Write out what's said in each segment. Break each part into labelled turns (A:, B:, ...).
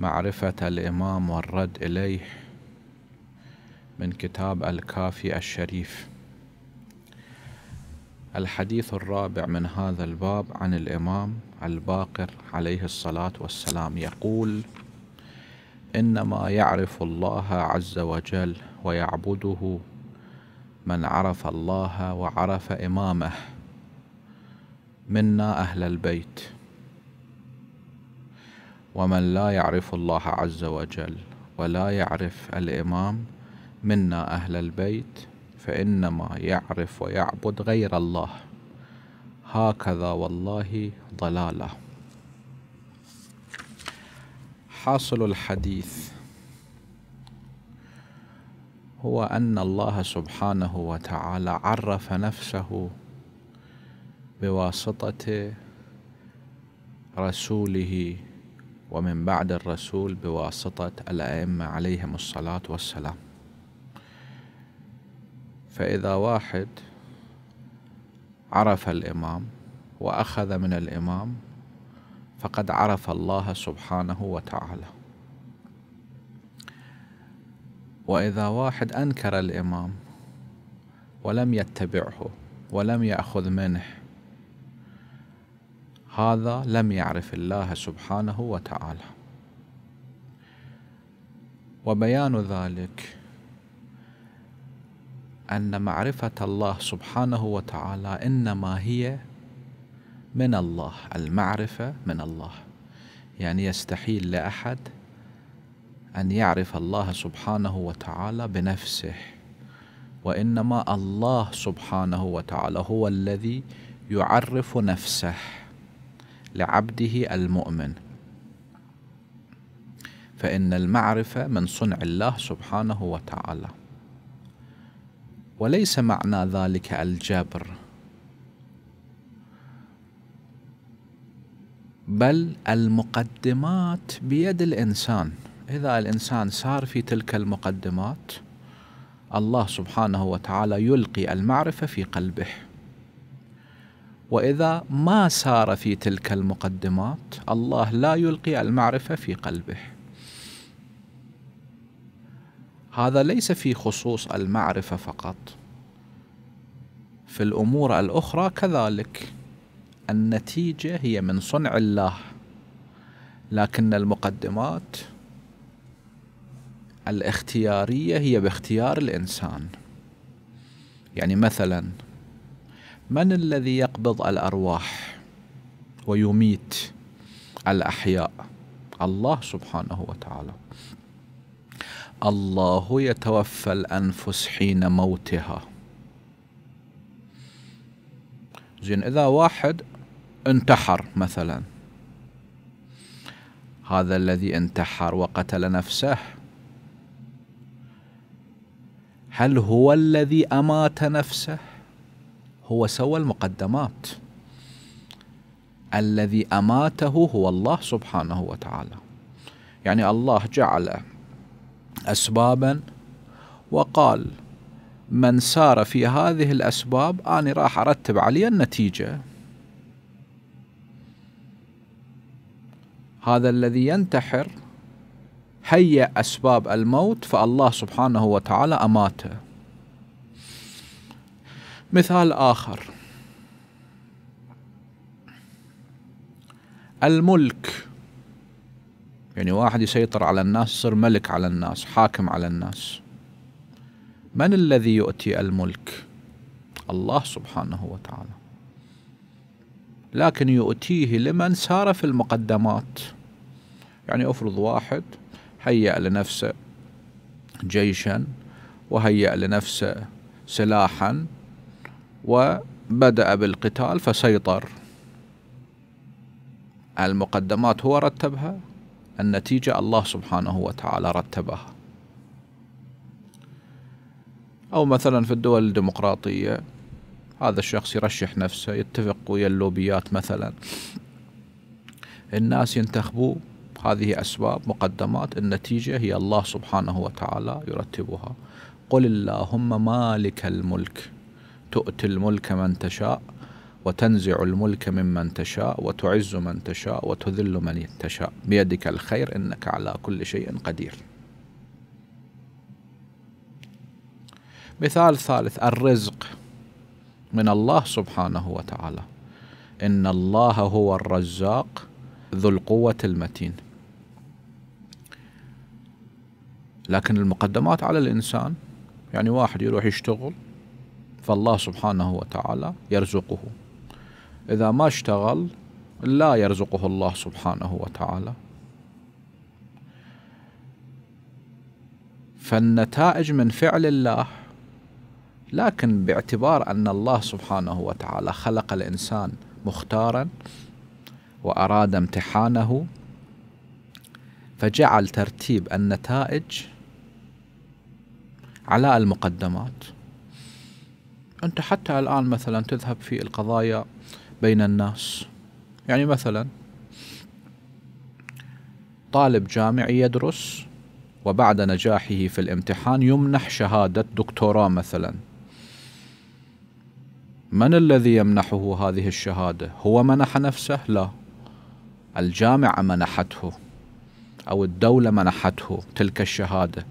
A: معرفة الإمام والرد إليه من كتاب الكافي الشريف الحديث الرابع من هذا الباب عن الإمام الباقر عليه الصلاة والسلام يقول إنما يعرف الله عز وجل ويعبده من عرف الله وعرف إمامه منا أهل البيت ومن لا يعرف الله عز وجل ولا يعرف الإمام منا أهل البيت فإنما يعرف ويعبد غير الله هكذا والله ضلاله حاصل الحديث هو أن الله سبحانه وتعالى عرف نفسه بواسطة رسوله ومن بعد الرسول بواسطة الأئمة عليهم الصلاة والسلام فإذا واحد عرف الإمام وأخذ من الإمام فقد عرف الله سبحانه وتعالى وإذا واحد أنكر الإمام ولم يتبعه ولم يأخذ منه هذا لم يعرف الله سبحانه وتعالى وبيان ذلك أن معرفة الله سبحانه وتعالى إنما هي من الله المعرفة من الله يعني يستحيل لأحد أن يعرف الله سبحانه وتعالى بنفسه وإنما الله سبحانه وتعالى هو الذي يعرف نفسه لعبده المؤمن فإن المعرفة من صنع الله سبحانه وتعالى وليس معنى ذلك الجبر بل المقدمات بيد الإنسان إذا الإنسان سار في تلك المقدمات الله سبحانه وتعالى يلقي المعرفة في قلبه واذا ما سار في تلك المقدمات الله لا يلقي المعرفه في قلبه هذا ليس في خصوص المعرفه فقط في الامور الاخرى كذلك النتيجه هي من صنع الله لكن المقدمات الاختياريه هي باختيار الانسان يعني مثلا من الذي يقبض الارواح ويميت الاحياء الله سبحانه وتعالى الله يتوفى الانفس حين موتها زين اذا واحد انتحر مثلا هذا الذي انتحر وقتل نفسه هل هو الذي امات نفسه هو سوى المقدمات الذي أماته هو الله سبحانه وتعالى يعني الله جعل أسبابا وقال من سار في هذه الأسباب أنا راح أرتب عليه النتيجة هذا الذي ينتحر هيأ أسباب الموت فالله سبحانه وتعالى أماته مثال آخر الملك يعني واحد يسيطر على الناس يصير ملك على الناس حاكم على الناس من الذي يؤتي الملك الله سبحانه وتعالى لكن يؤتيه لمن سار في المقدمات يعني افرض واحد هيأ لنفسه جيشا وهيأ لنفسه سلاحا وبدأ بالقتال فسيطر المقدمات هو رتبها النتيجة الله سبحانه وتعالى رتبها أو مثلا في الدول الديمقراطية هذا الشخص يرشح نفسه يتفق ويا اللوبيات مثلا الناس ينتخبوه هذه أسباب مقدمات النتيجة هي الله سبحانه وتعالى يرتبها قل اللهم مالك الملك تؤتي الملك من تشاء وتنزع الملك ممن تشاء وتعز من تشاء وتذل من تشاء بيدك الخير انك على كل شيء قدير. مثال ثالث الرزق من الله سبحانه وتعالى ان الله هو الرزاق ذو القوه المتين. لكن المقدمات على الانسان يعني واحد يروح يشتغل فالله سبحانه وتعالى يرزقه إذا ما اشتغل لا يرزقه الله سبحانه وتعالى فالنتائج من فعل الله لكن باعتبار أن الله سبحانه وتعالى خلق الإنسان مختارا وأراد امتحانه فجعل ترتيب النتائج على المقدمات أنت حتى الآن مثلا تذهب في القضايا بين الناس يعني مثلا طالب جامعي يدرس وبعد نجاحه في الامتحان يمنح شهادة دكتوراه مثلا من الذي يمنحه هذه الشهادة؟ هو منح نفسه؟ لا الجامعة منحته أو الدولة منحته تلك الشهادة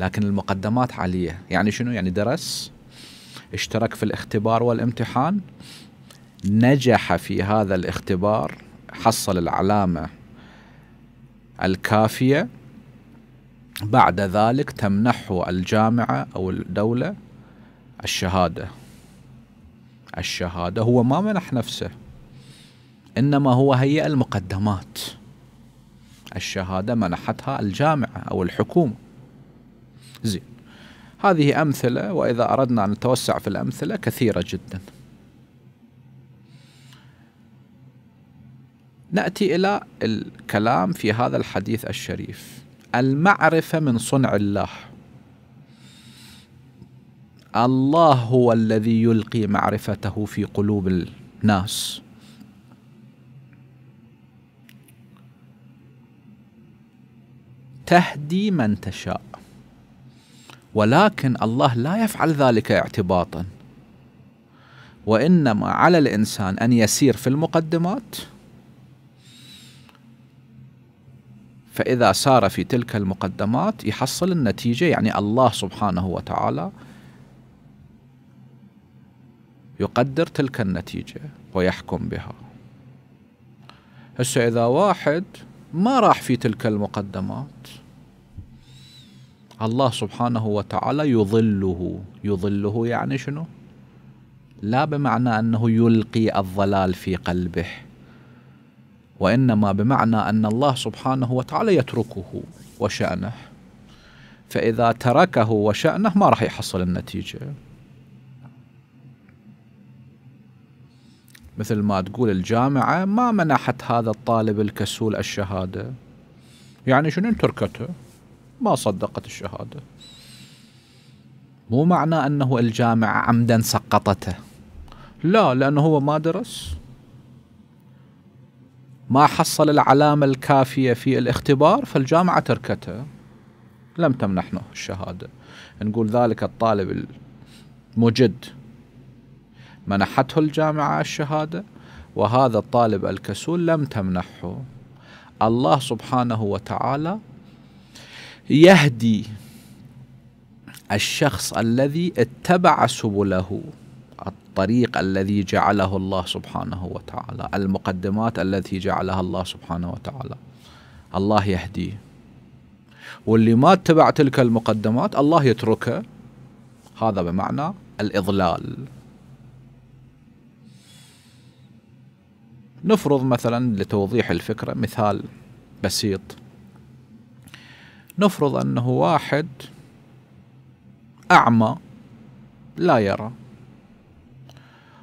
A: لكن المقدمات عالية يعني شنو؟ يعني درس اشترك في الاختبار والامتحان نجح في هذا الاختبار حصل العلامة الكافية بعد ذلك تمنحه الجامعة أو الدولة الشهادة الشهادة هو ما منح نفسه إنما هو هيئ المقدمات الشهادة منحتها الجامعة أو الحكومة زين هذه أمثلة وإذا أردنا أن نتوسع في الأمثلة كثيرة جدا نأتي إلى الكلام في هذا الحديث الشريف المعرفة من صنع الله الله هو الذي يلقي معرفته في قلوب الناس تهدي من تشاء ولكن الله لا يفعل ذلك اعتباطا وانما على الانسان ان يسير في المقدمات فاذا سار في تلك المقدمات يحصل النتيجه يعني الله سبحانه وتعالى يقدر تلك النتيجه ويحكم بها هسه اذا واحد ما راح في تلك المقدمات الله سبحانه وتعالى يظله يظله يعني شنو لا بمعنى أنه يلقي الضلال في قلبه وإنما بمعنى أن الله سبحانه وتعالى يتركه وشأنه فإذا تركه وشأنه ما راح يحصل النتيجة مثل ما تقول الجامعة ما منحت هذا الطالب الكسول الشهادة يعني شنو تركته ما صدقت الشهادة مو معنى أنه الجامعة عمدا سقطته لا لأنه هو ما درس ما حصل العلامة الكافية في الاختبار فالجامعة تركته لم تمنحه الشهادة نقول ذلك الطالب المجد منحته الجامعة الشهادة وهذا الطالب الكسول لم تمنحه الله سبحانه وتعالى يهدي الشخص الذي اتبع سبله الطريق الذي جعله الله سبحانه وتعالى المقدمات التي جعلها الله سبحانه وتعالى الله يهديه واللي ما اتبع تلك المقدمات الله يتركه هذا بمعنى الإضلال نفرض مثلا لتوضيح الفكرة مثال بسيط نفرض أنه واحد أعمى لا يرى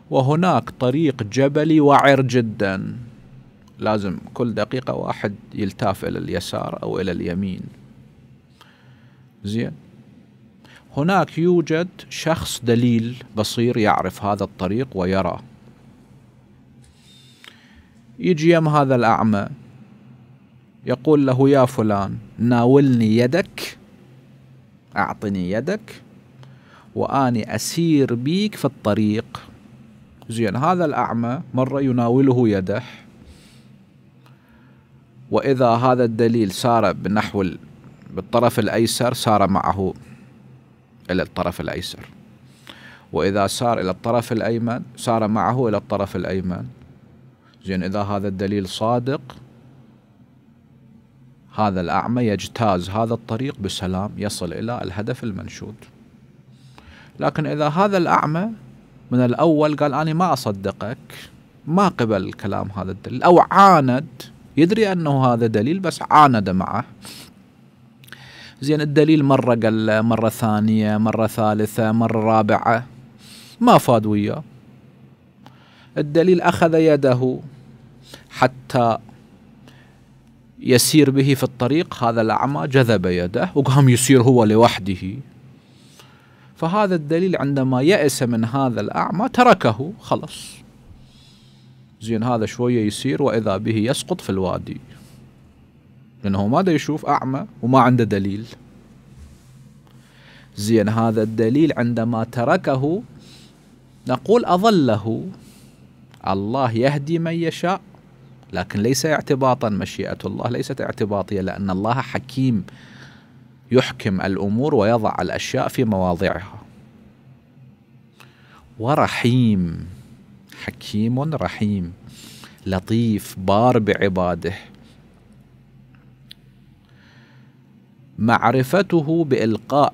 A: وهناك طريق جبلي وعر جدا لازم كل دقيقة واحد يلتاف إلى اليسار أو إلى اليمين زين هناك يوجد شخص دليل بصير يعرف هذا الطريق ويرى يجي يم هذا الأعمى يقول له يا فلان ناولني يدك أعطني يدك وأني أسير بيك في الطريق زين هذا الأعمى مرة يناوله يده وإذا هذا الدليل سار بنحو بالطرف الأيسر سار معه إلى الطرف الأيسر وإذا سار إلى الطرف الأيمن سار معه إلى الطرف الأيمن زين إذا هذا الدليل صادق هذا الأعمى يجتاز هذا الطريق بسلام يصل إلى الهدف المنشود لكن إذا هذا الأعمى من الأول قال أنا ما أصدقك ما قبل كلام هذا الدليل أو عاند يدري أنه هذا دليل بس عاند معه زين الدليل مرة قال مرة ثانية مرة ثالثة مرة رابعة ما فاد وياه الدليل أخذ يده حتى يسير به في الطريق هذا الأعمى جذب يده وقام يسير هو لوحده فهذا الدليل عندما يأس من هذا الأعمى تركه خلص زين هذا شوية يسير وإذا به يسقط في الوادي لأنه ما يشوف أعمى وما عنده دليل زين هذا الدليل عندما تركه نقول أظله الله يهدي من يشاء لكن ليس اعتباطا مشيئة الله ليست اعتباطية لأن الله حكيم يحكم الأمور ويضع الأشياء في مواضعها ورحيم حكيم رحيم لطيف بار بعباده معرفته بإلقاء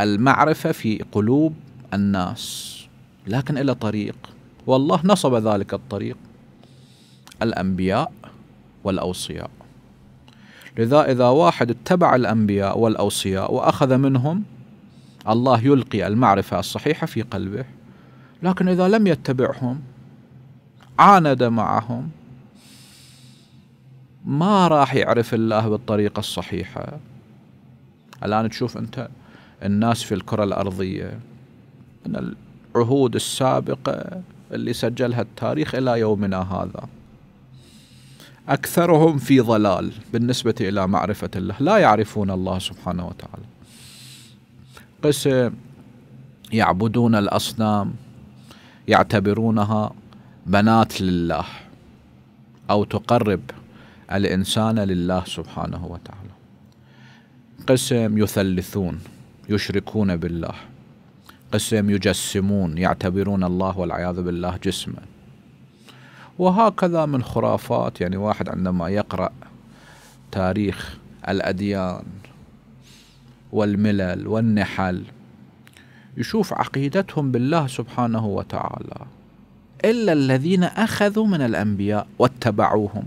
A: المعرفة في قلوب الناس لكن إلى طريق والله نصب ذلك الطريق الأنبياء والأوصياء لذا إذا واحد اتبع الأنبياء والأوصياء وأخذ منهم الله يلقي المعرفة الصحيحة في قلبه لكن إذا لم يتبعهم عاند معهم ما راح يعرف الله بالطريقة الصحيحة الآن تشوف أنت الناس في الكرة الأرضية من العهود السابقة اللي سجلها التاريخ إلى يومنا هذا أكثرهم في ضلال بالنسبة إلى معرفة الله لا يعرفون الله سبحانه وتعالى قسم يعبدون الأصنام يعتبرونها بنات لله أو تقرب الإنسان لله سبحانه وتعالى قسم يثلثون يشركون بالله قسم يجسمون يعتبرون الله والعياذ بالله جسما وهكذا من خرافات يعني واحد عندما يقرأ تاريخ الأديان والملل والنحل يشوف عقيدتهم بالله سبحانه وتعالى إلا الذين أخذوا من الأنبياء واتبعوهم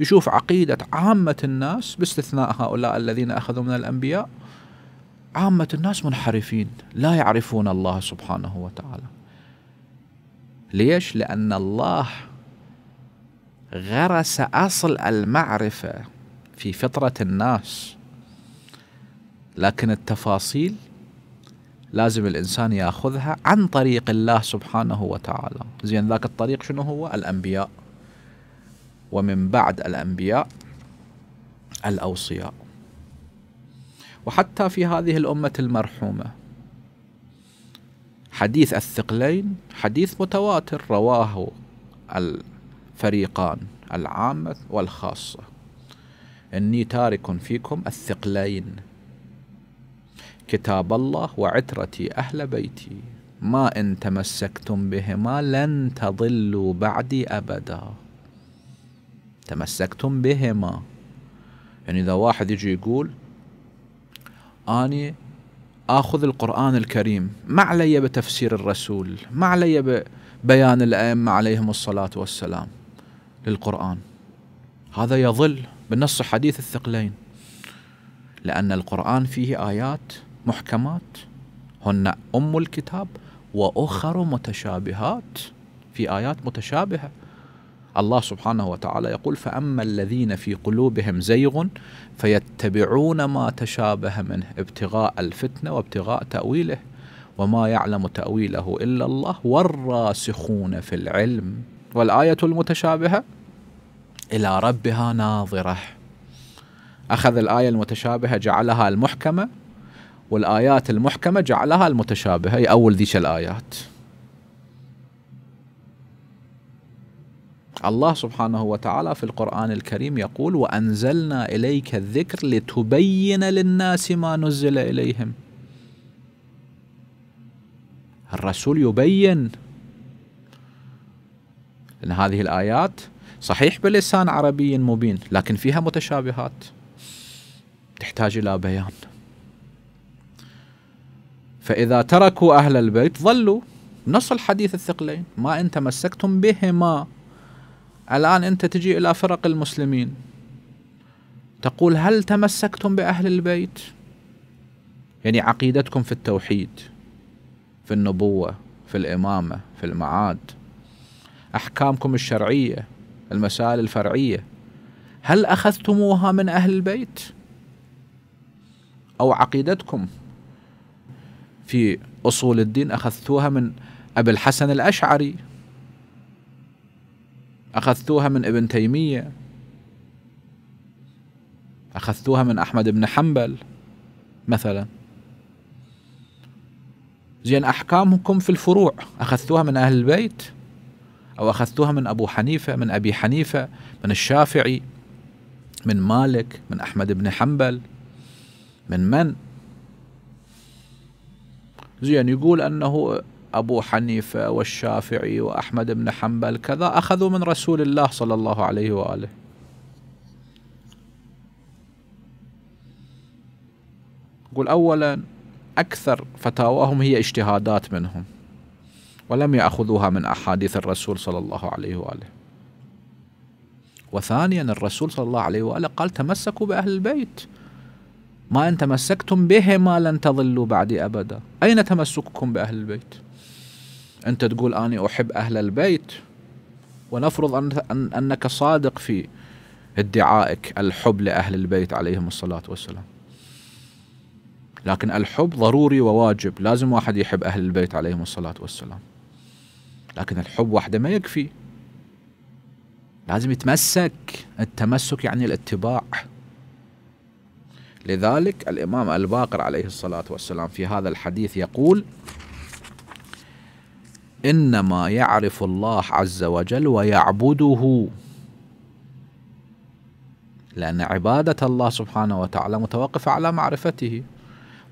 A: يشوف عقيدة عامة الناس باستثناء هؤلاء الذين أخذوا من الأنبياء عامة الناس منحرفين لا يعرفون الله سبحانه وتعالى ليش؟ لأن الله غرس اصل المعرفه في فطره الناس لكن التفاصيل لازم الانسان ياخذها عن طريق الله سبحانه وتعالى زين ذاك الطريق شنو هو الانبياء ومن بعد الانبياء الاوصياء وحتى في هذه الامه المرحومه حديث الثقلين حديث متواتر رواه فريقان العامة والخاصة إني تارك فيكم الثقلين كتاب الله وعترتي أهل بيتي ما إن تمسكتم بهما لن تضلوا بعدي أبدا تمسكتم بهما يعني إذا واحد يجي يقول أني آخذ القرآن الكريم ما علي بتفسير الرسول ما علي ببيان الأئمة عليهم الصلاة والسلام للقرآن هذا يظل بالنص حديث الثقلين لأن القرآن فيه آيات محكمات هن أم الكتاب وأخر متشابهات في آيات متشابهة الله سبحانه وتعالى يقول فأما الذين في قلوبهم زيغ فيتبعون ما تشابه منه ابتغاء الفتنة وابتغاء تأويله وما يعلم تأويله إلا الله والراسخون في العلم والآية المتشابهة إلى ربها ناظرة أخذ الآية المتشابهة جعلها المحكمة والآيات المحكمة جعلها المتشابهة هي أول ذيش الآيات الله سبحانه وتعالى في القرآن الكريم يقول وأنزلنا إليك الذكر لتبين للناس ما نزل إليهم الرسول يبين لأن هذه الآيات صحيح بلسان عربي مبين لكن فيها متشابهات تحتاج إلى بيان فإذا تركوا أهل البيت ظلوا نص الحديث الثقلين ما إن تمسكتم بهما الآن أنت تجي إلى فرق المسلمين تقول هل تمسكتم بأهل البيت يعني عقيدتكم في التوحيد في النبوة في الإمامة في المعاد احكامكم الشرعيه المسائل الفرعيه هل اخذتموها من اهل البيت او عقيدتكم في اصول الدين اخذتوها من ابي الحسن الاشعري اخذتوها من ابن تيميه اخذتوها من احمد بن حنبل مثلا زين احكامكم في الفروع اخذتوها من اهل البيت أو أخذتوها من أبو حنيفة من أبي حنيفة من الشافعي من مالك من أحمد بن حنبل من من زين يقول أنه أبو حنيفة والشافعي وأحمد بن حنبل كذا أخذوا من رسول الله صلى الله عليه وآله يقول أولا أكثر فتاواهم هي اجتهادات منهم ولم يأخذوها من أحاديث الرسول صلى الله عليه وآله وثانيا الرسول صلى الله عليه وآله قال تمسكوا بأهل البيت ما إن تمسكتم بهما لن تضلوا بعدي أبدا أين تمسككم بأهل البيت أنت تقول أنا أحب أهل البيت ونفرض أن أنك صادق في ادعائك الحب لأهل البيت عليهم الصلاة والسلام لكن الحب ضروري وواجب لازم واحد يحب أهل البيت عليهم الصلاة والسلام لكن الحب وحده ما يكفي لازم يتمسك التمسك يعني الاتباع لذلك الإمام الباقر عليه الصلاة والسلام في هذا الحديث يقول إنما يعرف الله عز وجل ويعبده لأن عبادة الله سبحانه وتعالى متوقفة على معرفته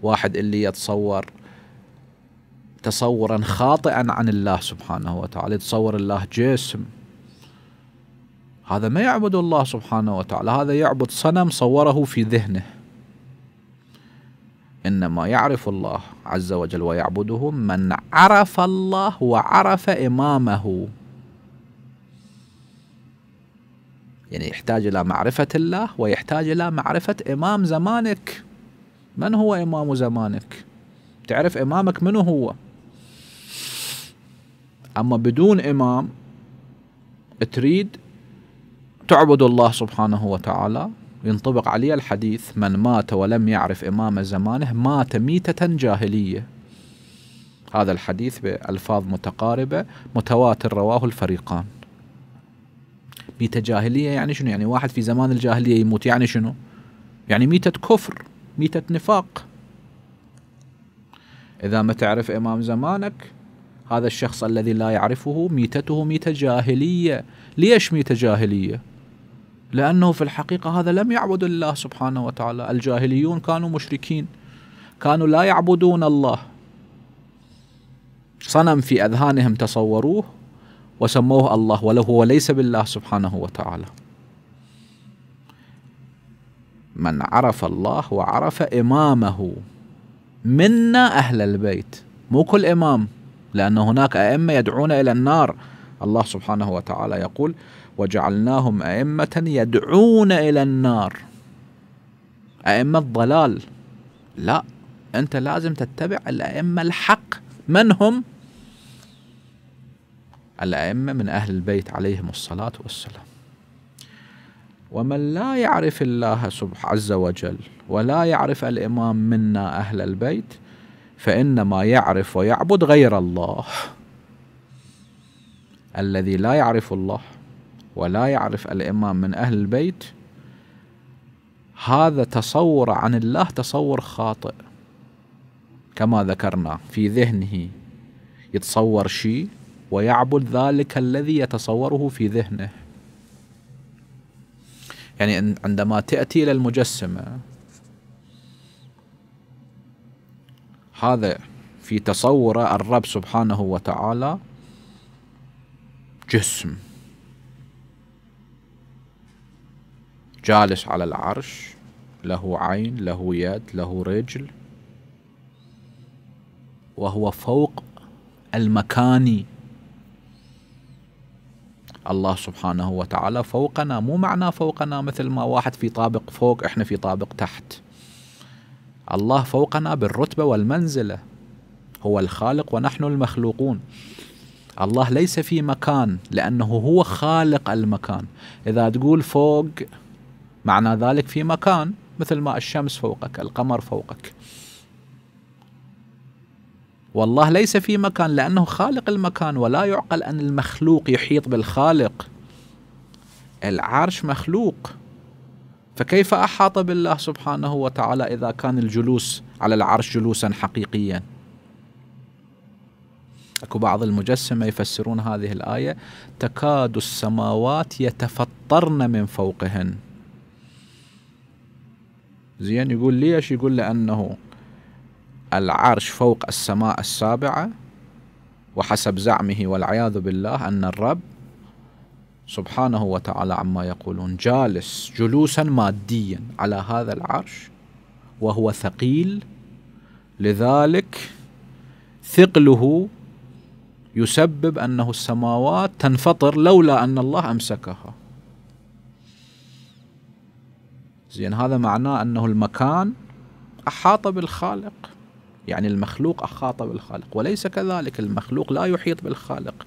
A: واحد اللي يتصور تصورا خاطئا عن الله سبحانه وتعالى يتصور الله جسم هذا ما يعبد الله سبحانه وتعالى هذا يعبد صنم صوره في ذهنه إنما يعرف الله عز وجل ويعبده من عرف الله وعرف إمامه يعني يحتاج إلى معرفة الله ويحتاج إلى معرفة إمام زمانك من هو إمام زمانك تعرف إمامك من هو أما بدون إمام تريد تعبد الله سبحانه وتعالى ينطبق عليه الحديث من مات ولم يعرف إمام زمانه مات ميتة جاهلية هذا الحديث بألفاظ متقاربة متواتر رواه الفريقان ميتة جاهلية يعني شنو يعني واحد في زمان الجاهلية يموت يعني شنو يعني ميتة كفر ميتة نفاق إذا ما تعرف إمام زمانك هذا الشخص الذي لا يعرفه ميتته ميتة جاهلية ليش ميتة جاهلية؟ لأنه في الحقيقة هذا لم يعبد الله سبحانه وتعالى الجاهليون كانوا مشركين كانوا لا يعبدون الله صنم في أذهانهم تصوروه وسموه الله وله هو ليس بالله سبحانه وتعالى من عرف الله وعرف إمامه منا أهل البيت مو كل إمام لأن هناك أئمة يدعون إلى النار الله سبحانه وتعالى يقول وجعلناهم أئمة يدعون إلى النار أئمة ضلال لا أنت لازم تتبع الأئمة الحق من هم؟ الأئمة من أهل البيت عليهم الصلاة والسلام ومن لا يعرف الله عز وجل ولا يعرف الإمام منا أهل البيت فإنما يعرف ويعبد غير الله الذي لا يعرف الله ولا يعرف الإمام من أهل البيت هذا تصور عن الله تصور خاطئ كما ذكرنا في ذهنه يتصور شيء ويعبد ذلك الذي يتصوره في ذهنه يعني عندما تأتي إلى المجسمة هذا في تصوره الرب سبحانه وتعالى جسم جالس على العرش له عين له يد له رجل وهو فوق المكاني الله سبحانه وتعالى فوقنا مو معناه فوقنا مثل ما واحد في طابق فوق احنا في طابق تحت الله فوقنا بالرتبة والمنزلة هو الخالق ونحن المخلوقون الله ليس في مكان لأنه هو خالق المكان إذا تقول فوق معنى ذلك في مكان مثل ما الشمس فوقك القمر فوقك والله ليس في مكان لأنه خالق المكان ولا يعقل أن المخلوق يحيط بالخالق العرش مخلوق فكيف أحاط بالله سبحانه وتعالى إذا كان الجلوس على العرش جلوسا حقيقيا أكو بعض المجسمة يفسرون هذه الآية تكاد السماوات يتفطرن من فوقهن زين يقول ليش يقول لأنه العرش فوق السماء السابعة وحسب زعمه والعياذ بالله أن الرب سبحانه وتعالى عما يقولون جالس جلوسا ماديا على هذا العرش وهو ثقيل لذلك ثقله يسبب انه السماوات تنفطر لولا ان الله امسكها. زين هذا معناه انه المكان احاط بالخالق يعني المخلوق احاط بالخالق وليس كذلك المخلوق لا يحيط بالخالق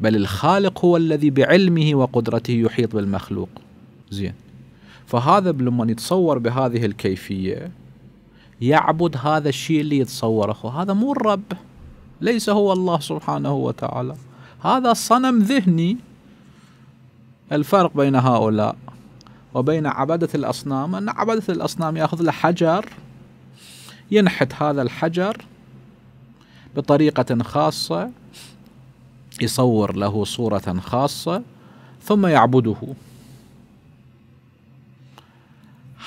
A: بل الخالق هو الذي بعلمه وقدرته يحيط بالمخلوق زين فهذا لما يتصور بهذه الكيفية يعبد هذا الشيء اللي يتصوره هذا مو الرب ليس هو الله سبحانه وتعالى هذا صنم ذهني الفرق بين هؤلاء وبين عبدة الأصنام أن عبدة الأصنام يأخذ له حجر ينحت هذا الحجر بطريقة خاصة يصور له صورة خاصة ثم يعبده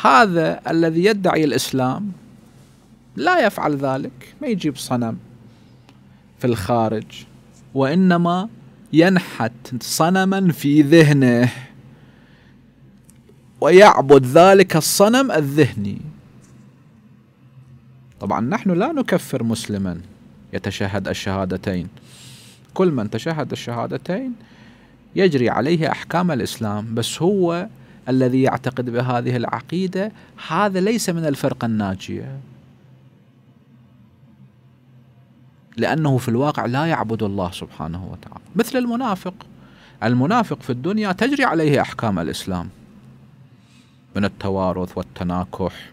A: هذا الذي يدعي الإسلام لا يفعل ذلك ما يجيب صنم في الخارج وإنما ينحت صنما في ذهنه ويعبد ذلك الصنم الذهني طبعا نحن لا نكفر مسلما يتشهد الشهادتين كل من تشهد الشهادتين يجري عليه أحكام الإسلام بس هو الذي يعتقد بهذه العقيدة هذا ليس من الفرقة الناجية لأنه في الواقع لا يعبد الله سبحانه وتعالى مثل المنافق المنافق في الدنيا تجري عليه أحكام الإسلام من التوارث والتناكح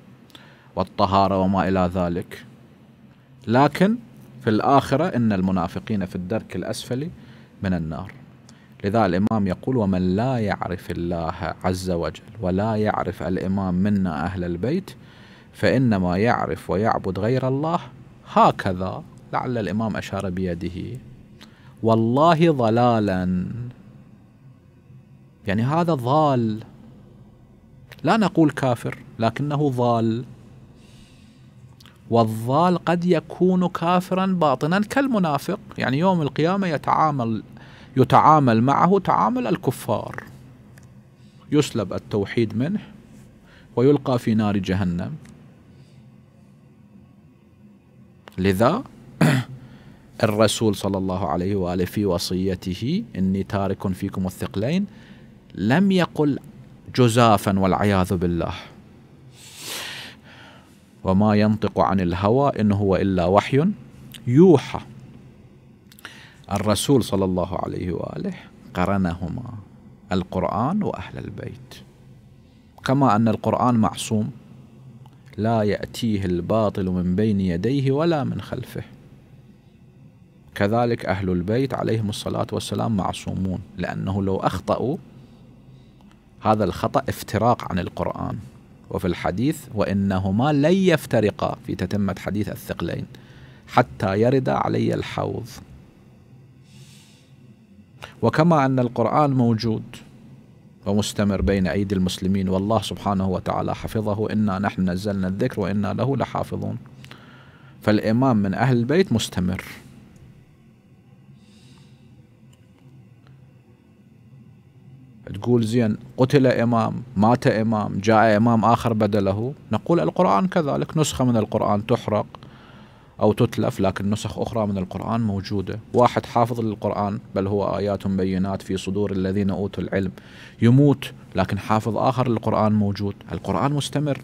A: والطهارة وما إلى ذلك لكن في الآخرة إن المنافقين في الدرك الأسفل من النار لذا الإمام يقول ومن لا يعرف الله عز وجل ولا يعرف الإمام منا أهل البيت فإنما يعرف ويعبد غير الله هكذا لعل الإمام أشار بيده والله ضلالا يعني هذا ضال لا نقول كافر لكنه ضال والضال قد يكون كافرا باطنا كالمنافق يعني يوم القيامة يتعامل يتعامل معه تعامل الكفار يسلب التوحيد منه ويلقى في نار جهنم لذا الرسول صلى الله عليه وآله في وصيته إني تارك فيكم الثقلين لم يقل جزافا والعياذ بالله وما ينطق عن الهوى إن هو إلا وحي يوحى الرسول صلى الله عليه وآله قرنهما القرآن وأهل البيت كما أن القرآن معصوم لا يأتيه الباطل من بين يديه ولا من خلفه كذلك أهل البيت عليهم الصلاة والسلام معصومون لأنه لو أخطأوا هذا الخطأ افتراق عن القرآن وفي الحديث وإنهما لن يفترقا في تتمة حديث الثقلين حتى يرد علي الحوض وكما أن القرآن موجود ومستمر بين أيدي المسلمين والله سبحانه وتعالى حفظه إنا نحن نزلنا الذكر وإنا له لحافظون فالإمام من أهل البيت مستمر تقول زين قتل إمام مات إمام جاء إمام آخر بدله نقول القرآن كذلك نسخة من القرآن تحرق أو تتلف لكن نسخ أخرى من القرآن موجودة واحد حافظ للقرآن بل هو آيات بينات في صدور الذين أوتوا العلم يموت لكن حافظ آخر للقرآن موجود القرآن مستمر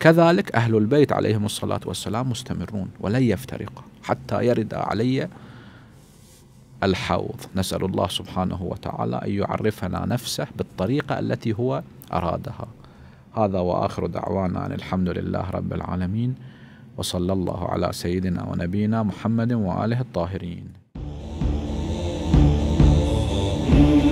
A: كذلك أهل البيت عليهم الصلاة والسلام مستمرون ولن يفترق حتى يرد علي الحوض نسأل الله سبحانه وتعالى أن يعرفنا نفسه بالطريقة التي هو أرادها هذا وآخر دعوانا أن الحمد لله رب العالمين وصلى الله على سيدنا ونبينا محمد وآله الطاهرين Thank you.